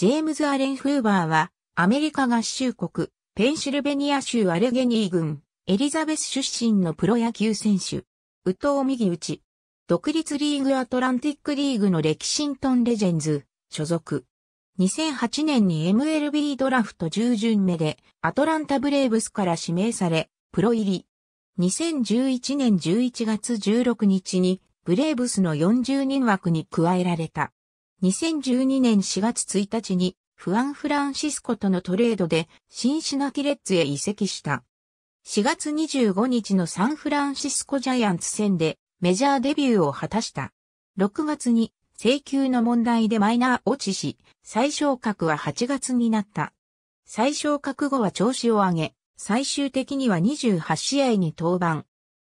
ジェームズ・アレン・フーバーは、アメリカ合衆国、ペンシルベニア州アルゲニー郡、エリザベス出身のプロ野球選手。宇藤右打ち。独立リーグアトランティックリーグのレキシントンレジェンズ、所属。2008年に MLB ドラフト10巡目でアトランタブレーブスから指名され、プロ入り。2011年11月16日にブレーブスの40人枠に加えられた。2012年4月1日にフアン・フランシスコとのトレードでシンシナティレッズへ移籍した。4月25日のサンフランシスコジャイアンツ戦でメジャーデビューを果たした。6月に請求の問題でマイナー落ちし、最昇格は8月になった。最昇格後は調子を上げ、最終的には28試合に登板。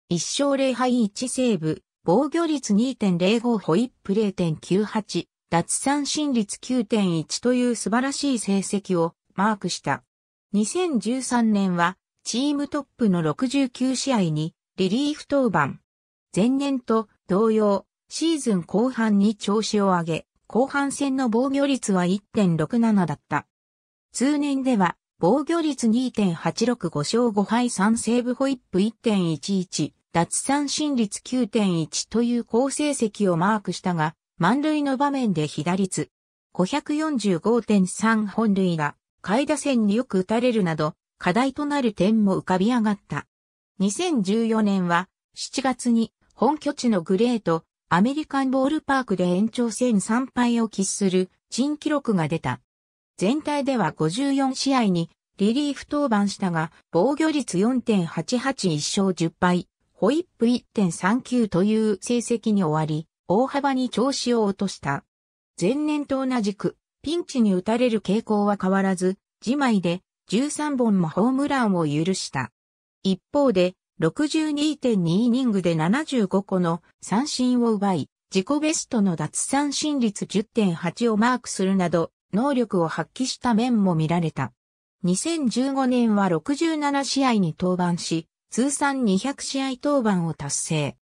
1勝0敗1セーブ、防御率2.05ホイップ0.98。奪三振率9.1という素晴らしい成績をマークした。2013年はチームトップの69試合にリリーフ登板。前年と同様、シーズン後半に調子を上げ、後半戦の防御率は1.67だった。通年では防御率2.865勝5敗3セーブホイップ1.11、奪三振率9.1という好成績をマークしたが、満塁の場面で被打率545.3本塁が、下位打線によく打たれるなど、課題となる点も浮かび上がった。2014年は7月に本拠地のグレート、アメリカンボールパークで延長戦3敗を喫する珍記録が出た。全体では54試合にリリーフ登板したが、防御率4.881勝10敗、ホイップ1.39という成績に終わり、大幅に調子を落とした。前年と同じく、ピンチに打たれる傾向は変わらず、自前で13本もホームランを許した。一方で、62.2イニングで75個の三振を奪い、自己ベストの奪三振率10.8をマークするなど、能力を発揮した面も見られた。2015年は67試合に登板し、通算200試合登板を達成。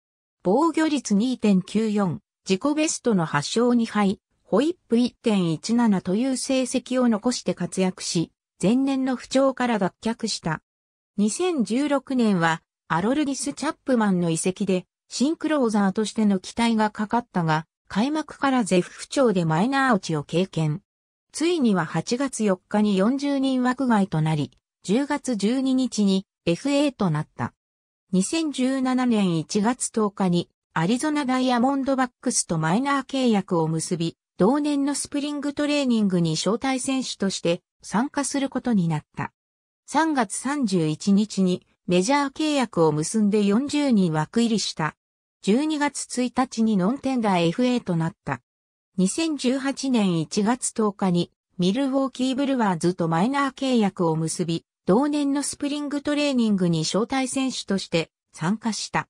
防御率2.94、自己ベストの8勝2敗、ホイップ1.17という成績を残して活躍し、前年の不調から脱却した。2016年は、アロルディス・チャップマンの遺跡で、シンクローザーとしての期待がかかったが、開幕からゼフ不調でマイナー落ちを経験。ついには8月4日に40人枠外となり、10月12日に FA となった。2017年1月10日にアリゾナダイヤモンドバックスとマイナー契約を結び、同年のスプリングトレーニングに招待選手として参加することになった。3月31日にメジャー契約を結んで40人枠入りした。12月1日にノンテンダー FA となった。2018年1月10日にミルウォーキーブルワーズとマイナー契約を結び、同年のスプリングトレーニングに招待選手として参加した。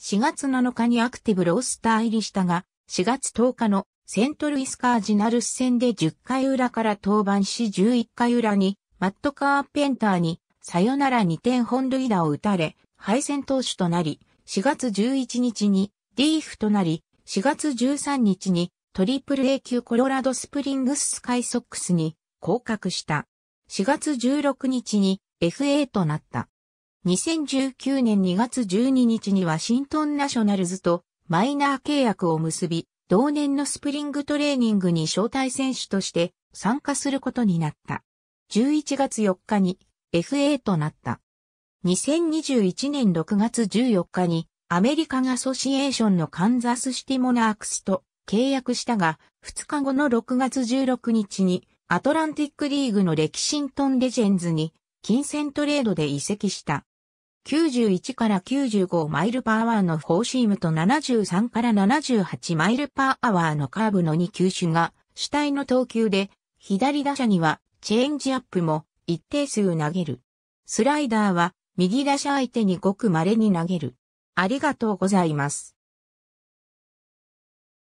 4月7日にアクティブロースター入りしたが、4月10日のセントルイスカージナルス戦で10回裏から登板し11回裏にマット・カーペンターにサヨナラ2点本塁打を打たれ、敗戦投手となり、4月11日にリーフとなり、4月13日にトリプル A 級コロラドスプリングススカイソックスに降格した。4月16日に FA となった。2019年2月12日にワシントンナショナルズとマイナー契約を結び、同年のスプリングトレーニングに招待選手として参加することになった。11月4日に FA となった。2021年6月14日にアメリカンアソシエーションのカンザスシティモナークスと契約したが、2日後の6月16日にアトランティックリーグのレキシントンレジェンズに金銭トレードで移籍した。91から95マイルパーワーのフォーシームと73から78マイルパーワーのカーブの2球種が主体の投球で左打者にはチェンジアップも一定数投げる。スライダーは右打者相手にごく稀に投げる。ありがとうございます。